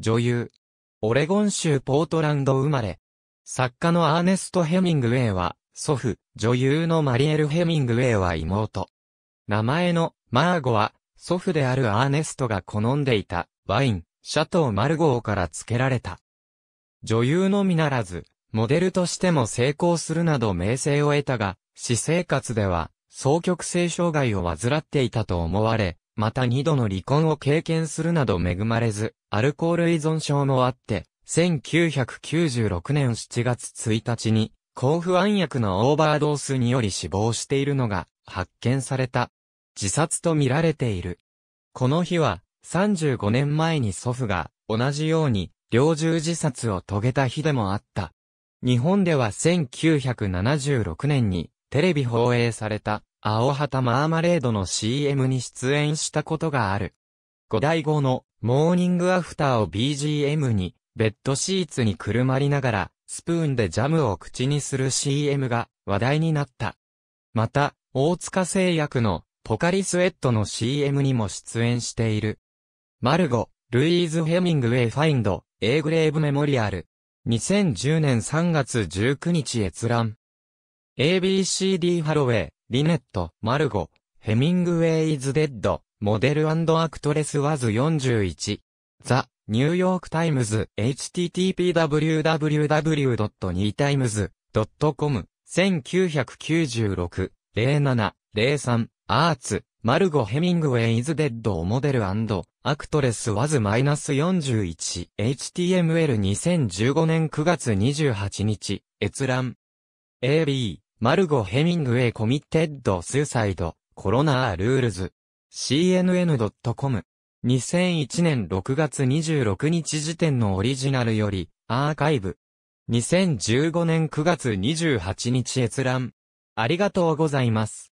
女優。オレゴン州ポートランド生まれ。作家のアーネスト・ヘミングウェイは、祖父、女優のマリエル・ヘミングウェイは妹。名前のマーゴは、祖父であるアーネストが好んでいたワイン、シャトー・マルゴーから付けられた。女優のみならず、モデルとしても成功するなど名声を得たが、私生活では、双極性障害を患っていたと思われ、また二度の離婚を経験するなど恵まれず、アルコール依存症もあって、1996年7月1日に、抗不安薬のオーバードースにより死亡しているのが発見された。自殺と見られている。この日は、35年前に祖父が、同じように、猟銃自殺を遂げた日でもあった。日本では1976年に、テレビ放映された、青旗マーマレードの CM に出演したことがある。5代後のモーニングアフターを BGM に、ベッドシーツにくるまりながら、スプーンでジャムを口にする CM が話題になった。また、大塚製薬のポカリスエットの CM にも出演している。マルゴ、ルイーズ・ヘミングウェイ・ファインド、エグレーブ・メモリアル。2010年3月19日閲覧。ABCD ハロウェイ。リネット、マルゴ、ヘミングウェイ・イズ・デッド、モデルアクトレス・ワズ41。ザ・ニューヨーク・タイムズ、http://www.newtimes.com、1996、07、03、アーツ、マルゴ・ヘミングウェイ・イズ・デッド・モデルアクトレス・ワズ -41、HTML2015 年9月28日、閲覧。AB マルゴ・ヘミングウェイ・コミッテッド・スーサイド・コロナー・ルールズ。CNN.com。2001年6月26日時点のオリジナルより、アーカイブ。2015年9月28日閲覧。ありがとうございます。